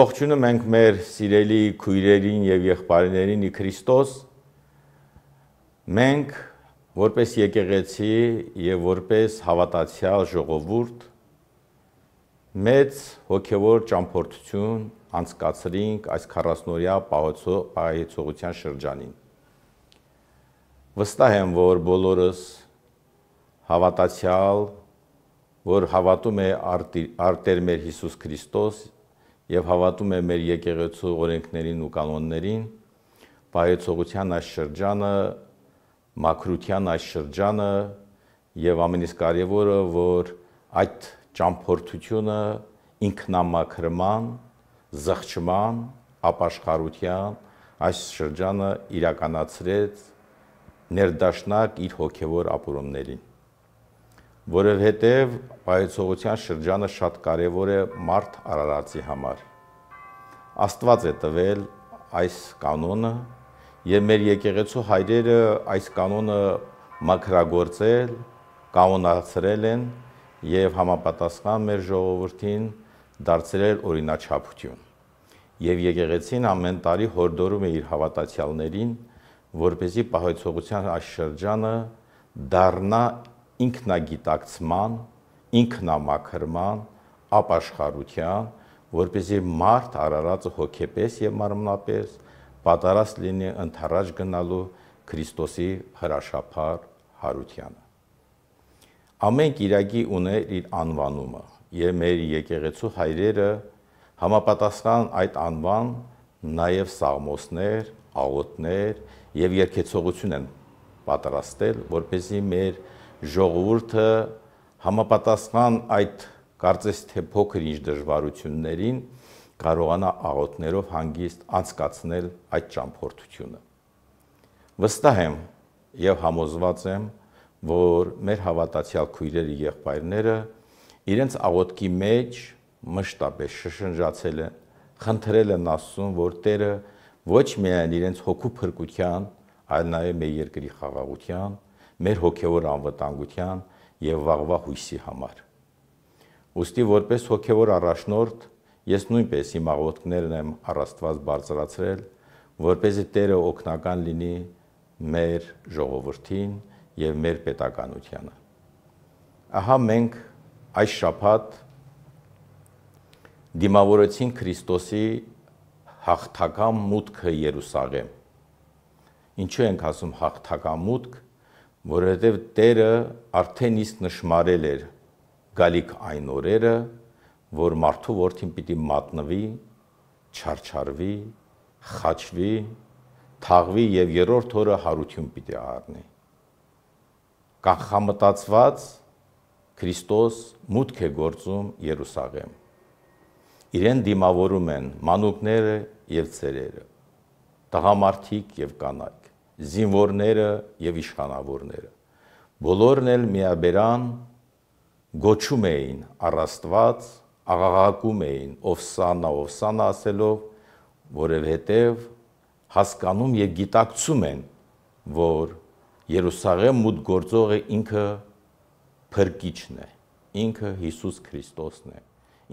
Ողջունում ենք մեր սիրելի քույրերին եւ եղբայրներին ի Քրիստոս։ Մենք որպես եկեղեցի եւ որպես հավատացյալ ժողովուրդ մեծ հոգեվոր ճամփորդություն անցկացրինք այս 40-օրյա պահեցողության շրջանին։ Վստահ եմ, որ բոլորս հավատացյալ, որ հավատում է արտեր մեր Հիսուս Քրիստոս եւ հավատում է մեր եկեղեցու օրենքներին ու կանոններին, պայեցողության այս շրջանը, մաքրության այս շրջանը եւ ամենից կարեւորը, որ այդ ճամփորդությունը ինքնամաքրման, զղջման, ապաշխարության այս շրջանը իրականացրեց ներդաշնակ իր հոգևոր ապուրումներին որովհետև պայծողության շրջանը շատ կարևոր է մարդ արարածի համար։ Աստված է տվել այս կանոնը եւ մեր եկեղեցու հայրերը այս կանոնը մակրագործել, կանոնացրել են եւ համապատասխան մեր ժողովրդին դարձրել օրինաչափություն։ Եվ եկեղեցին ամեն տարի հորդորում է իր հավատացյալներին, որպեսի պահեցողության այս շրջանը դառնա ինքնագիտակցման, ինքնամաքրման, ապաշխարության, որպեսզի մարդ արարածը հոգեպես եւ մարմնապես պատրաստ լինի ընթരാճ գնալու Քրիստոսի հրաշափար հարությանը։ Ամեն իրագի ուներ իր անվանումը եւ մեր եկեղեցու հայրերը համապատասխան այդ անվան նաեւ սաղմոսներ, աղոտներ եւ երկեցողություն են պատրաստել, որպեսզի մեր ժողովուրդը համապատասխան այդ կարծես թե փոքր ինչ դժվարություններին կարողանա աղոթներով հանգիստ անցկացնել այդ ճամփորդությունը։ Վստահ եմ եւ համոզված եմ, որ մեր հավատացյալ քույրերը եղբայրները իրենց աղոթքի մեջ մշտապես շշնջացել են, խնդրել են Աստծուն, որ Տերը ոչ միայն իրենց հոգու փրկության, այլ նաև մեր երկրի խաղաղության մեր հոգևոր անվտանգության եւ վաղվա հույսի համար։ Ոստի որպես հոգևոր առաջնորդ ես նույնպես իմ աղոթքներն եմ առաստված բարձրացրել, որպեսզի Տերը օգնական լինի մեր ժողովրդին եւ մեր պետականությանը։ Ահա մենք այս շաբաթ դիմավորեցին Քրիստոսի հաղթական մուտքը Երուսաղեմ։ Ինչու ենք ասում հաղթական մուտք, որովհետև Տերը արդեն իսկ նշмарել էր գալիք այն օրերը, որ մարդու որդին պիտի մատնվի, չարչարվի, խաչվի, թաղվի եւ երրորդ օրը հարություն պիտի առնի։ Կանխամտածված Քրիստոս մուտք է գործում Երուսաղեմ։ Իրեն դիմավորում են մանուկները եւ ծերերը, տղամարդիկ եւ կանայք զինվորները եւ իշխանավորները բոլորն էլ միաբերան գոչում էին առաստված աղաղակում էին օֆսանա օֆսանա ասելով որովհետև հասկանում եւ գիտակցում են որ Երուսաղեմ մուտ գործողը ինքը փրկիչն է ինքը Հիսուս Քրիստոսն է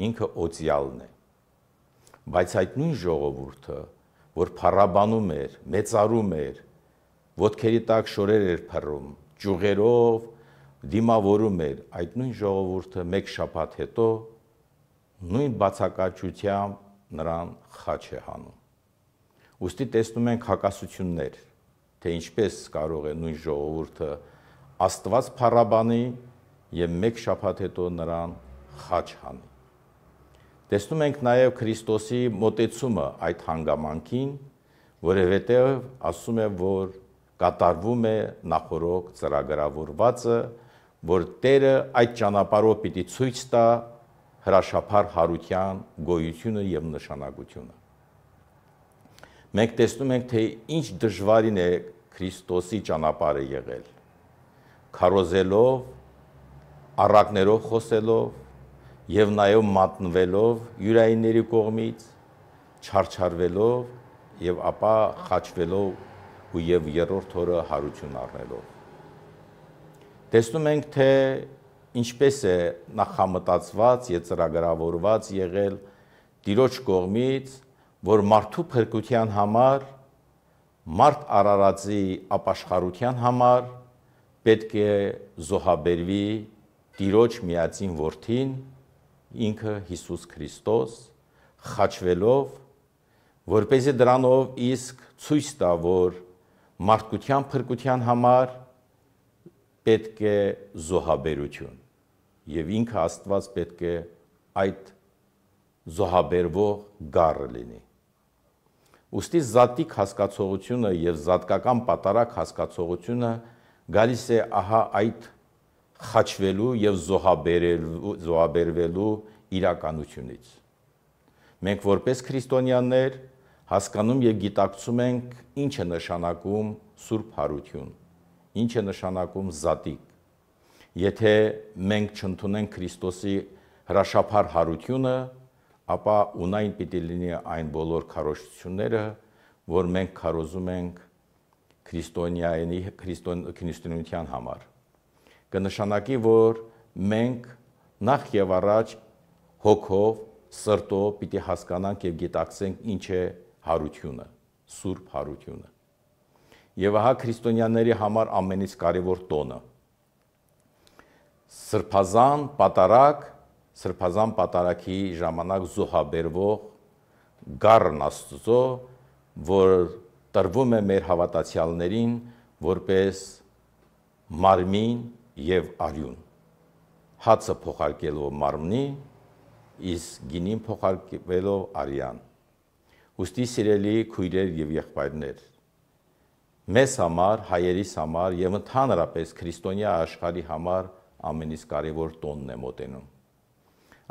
ինքը օծյալն է բայց այդ նույն ժողովուրդը որ փառաբանում էր մեծարում էր ոտքերի տակ շորեր էր փռում, ճյուղերով դիմավորում էր այդ նույն ժողովուրդը մեկ շաբաթ հետո նույն բացակայությամբ նրան խաչ է հանում։ Ոստի տեսնում ենք հակասություններ, թե ինչպես կարող է նույն ժողովուրդը Աստված փառաբանի եւ մեկ շաբաթ հետո նրան խաչ հանի։ Տեսնում ենք նաեւ Քրիստոսի մտեցումը այդ հանգամանքին, որովհետեւ ասում է, որ կատարվում է նախորոք ծրագրավորվածը, որ Տերը այդ ճանապարհով պիտի ցույց տա հրաշափար հարության գոյությունը եւ նշանակությունը։ Մենք տեսնում ենք, թե ինչ դժվարին է Քրիստոսի ճանապարհը եղել։ Քարոզելով, առակներով խոսելով եւ նաեւ մատնվելով յուրայինների կողմից, չարչարվելով եւ ապա խաչվելով ու եւ երրորդ օրը հարություն առնելով։ Տեսնում ենք, թե ինչպես է նախամտածված, եծրագրավորված եղել Տիրոջ կողմից, որ մարդու փրկության համար, մարդ Արարածի ապաշխարության համար պետք է զոհաբերվի Տիրոջ միածին որդին, ինքը Հիսուս Քրիստոս, խաչվելով, որպեսզի դրանով իսկ ցույց տա, որ մարդկության փրկության համար պետք է զոհաբերություն եւ ինքը Աստված պետք է այդ զոհաբերվող գառը լինի։ Ոստի զատիկ հասկացողությունը եւ զատկական պատարակ հասկացողությունը գալիս է ահա այդ խաչվելու եւ զոհաբերելու զոհաբերվելու իրականությունից։ Մենք որպես քրիստոնյաներ հասկանում եւ գիտակցում ենք ինչ է նշանակում Սուրբ Հարություն, ինչ է նշանակում զատիկ։ Եթե մենք չընդունենք Քրիստոսի հրաշափար հարությունը, ապա ունայն պիտի լինի այն բոլոր քարոշությունները, որ մենք քարոզում ենք քրիստոնյայինի քրիստոն քրիստոնեության համար։ Կնշանակի, որ մենք նախ եւ առաջ հոգով, սրտով պիտի հասկանանք եւ գիտակցենք ինչ է հարությունը, Սուրբ հարությունը։ Եվ ահա քրիստոնյաների համար ամենից կարևոր տոնը։ Սրբազան պատարակ, սրբազան պատարակի ժամանակ զոհաբերվող գառն Աստծո, որ տրվում է մեր հավատացյալներին որպես մարմին եւ արյուն։ Հացը փոխարկելով մարմնի, իսկ գինին փոխարկելով արյան։ Ոստի սիրելի քույրեր եւ եղբայրներ, մեզ համար, հայերիս համար եւ ընդհանրապես քրիստոնյա աշխարհի համար ամենից կարևոր տոնն է մոտենում։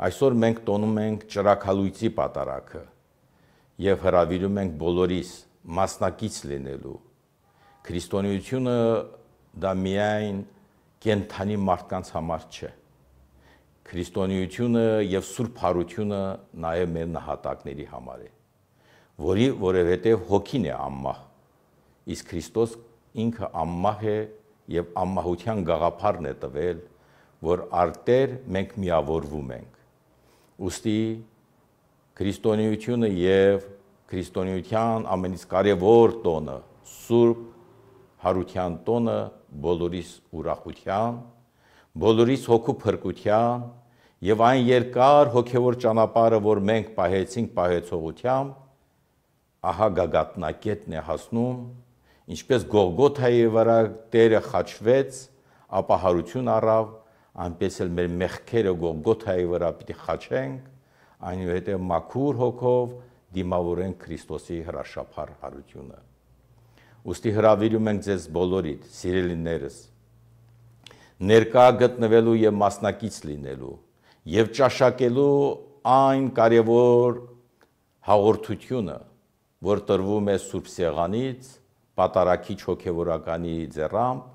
Այսօր մենք տոնում ենք ճրակալույցի պատարակը եւ հրավիրում ենք բոլորիս մասնակից լինելու։ Քրիստոնեությունը դա միայն կենթանի մարդկանց համար չէ։ Քրիստոնեությունը եւ Սուրբ Հարությունը նաեւ մեր նահատակների համար է որի որևէտև հոգին է ամմահ։ Իսկ Քրիստոս ինքը ամմահ է եւ ամմահության գաղափարն է տվել, որ արտեր մենք միավորվում ենք։ Ոստի քրիստոնեությունը եւ քրիստոնեության ամենից կարևոր տոնը՝ Սուրբ Հարության տոնը բոլորիս ուրախության, բոլորիս հոգու փրկության եւ այն երկար հոգեոր ճանապարհը, որ մենք պահեցինք պահեցողությամբ, ահա գագաթնակետն է հասնում, ինչպես Գողգոթայի վրա Տերը խաչվեց, ապա հարություն առավ, այնպես էլ մեր մեղքերը Գողգոթայի վրա պիտի խաչենք, այնուհետև մաքուր հոգով դիմավորենք Քրիստոսի հրաշափար հարությունը։ Ոստի հրավիրում ենք ձեզ բոլորիդ, սիրելիներս, ներկա գտնվելու եւ մասնակից լինելու եւ ճաշակելու այն կարևոր հաղորդությունը, որ տրվում է Սուրբ Սեղանից, պատարակիչ հոգևորականի ձեռամբ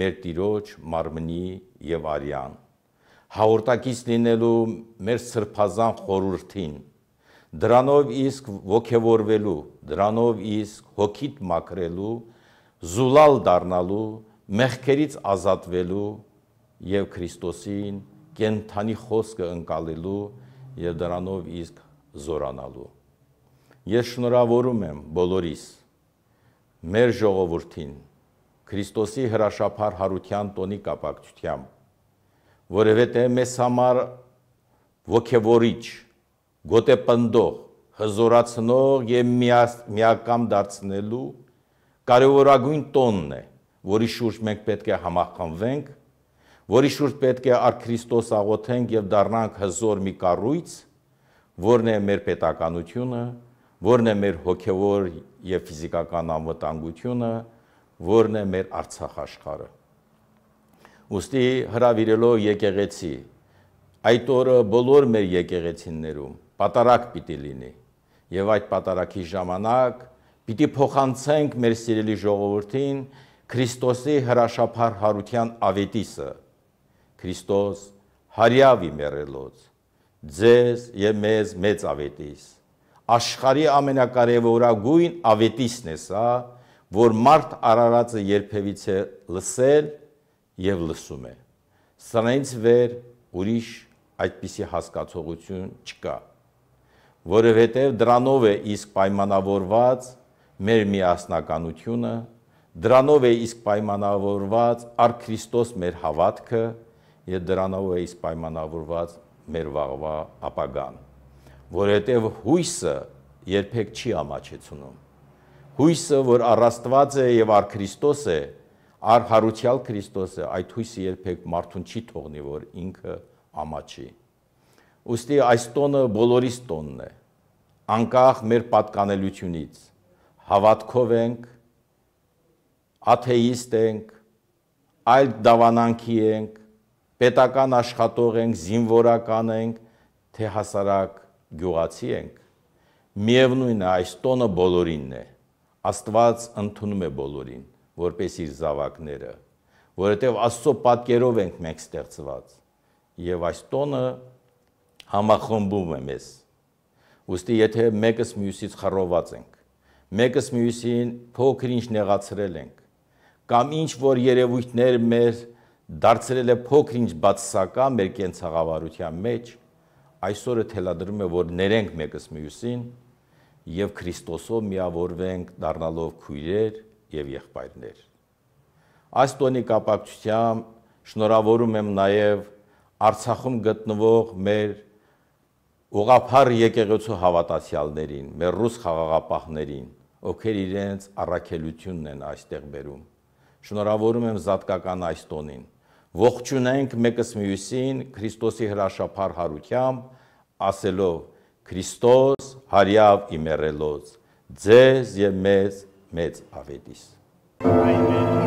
մեր Տիրոջ մարմնի եւ արյան։ Հաղորդակից լինելու մեր սրբազան խորհրդին, դրանով իսկ ոգևորվելու, դրանով իսկ հոգիտ մաքրելու, զուլալ դառնալու, մեղքերից ազատվելու եւ Քրիստոսին կենթանի խոսքը ընկալելու եւ դրանով իսկ զորանալու Ես շնորհավորում եմ բոլորիս մեր ժողովրդին Քրիստոսի հրաշափար հարության տոնի կապակցությամբ, որևէտե մեզ համար ոգևորիչ, գոտեպնդող, հզորացնող եւ միակամ դարձնելու կարևորագույն տոնն է, որի շուրջ մենք պետք է համախմբվենք, որի շուրջ պետք է առ Քրիստոս աղոթենք եւ դառնանք հզոր մի կառույց, որն է մեր պետականությունը, որն է մեր հոգևոր եւ ֆիզիկական անվտանգությունը, որն է մեր Արցախ աշխարհը։ Ոստի հրավիրելով եկեղեցի այդ օրը բոլոր մեր եկեղեցիներում պատարակ պիտի լինի եւ այդ պատարակի ժամանակ պիտի փոխանցենք մեր սիրելի ժողովրդին Քրիստոսի հրաշափար հարության ավետիսը։ Քրիստոս հարյավի մեռելոց ձեզ եւ մեզ մեծ ավետիս աշխարի ամենակարևորագույն ավետիսն է սա, որ մարդ արարածը երբևից է լսել եւ լսում է։ Սրանից վեր ուրիշ այդպիսի հասկացողություն չկա, որովհետեւ դրանով է իսկ պայմանավորված մեր միասնականությունը, դրանով է իսկ պայմանավորված առ Քրիստոս մեր հավատքը եւ դրանով է իսկ պայմանավորված մեր վաղվա ապագան որովհետև հույսը երբեք չի ամաչեցնում։ Հույսը, որ առաստված է եւ առ Քրիստոս է, առ հարուցյալ Քրիստոս է, այդ հույսը երբեք մարդուն չի թողնի, որ ինքը ամաչի։ Ոստի այս տոնը բոլորիս տոնն է։ Անկախ մեր պատկանելությունից հավատքով ենք, աթեիստ ենք, այլ դավանանքի ենք, պետական աշխատող ենք, զինվորական ենք, թե հասարակ գյուղացի ենք, միևնույնն է այս տոնը բոլորինն է։ Աստված ընդունում է բոլորին, որպես իր զավակները, որովհետև Աստծո պատկերով ենք մենք ստեղծված։ Եվ այս տոնը համախմբում է մեզ։ Ոստի եթե մեկս մյուսից խռոված ենք, մեկս մյուսին փոքրինչ նեղացրել ենք, կամ ինչ որ երևույթներ մեր դարձրել է փոքրինչ բացասական մեր կենցաղավարության մեջ, մեջ այսօրը թելադրում է, որ ներենք մեկս մյուսին եւ Քրիստոսով միավորվենք, դառնալով քույրեր եւ եղբայրներ։ Այս տոնի կապակցությամբ շնորհավորում եմ նաեւ Արցախում գտնվող մեր ուղափար եկեղեցու հավատացյալներին, մեր ռուս խաղաղապահներին, ովքեր իրենց առաքելությունն են այստեղ բերում։ Շնորհավորում եմ զատկական այս տոնին ողջունենք մեկս մյուսին Քրիստոսի հրաշափար հարությամբ, ասելով. Քրիստոս հարյավ իմերելոց, ձեզ եւ մեզ մեծ ավետիս։ Ամեն։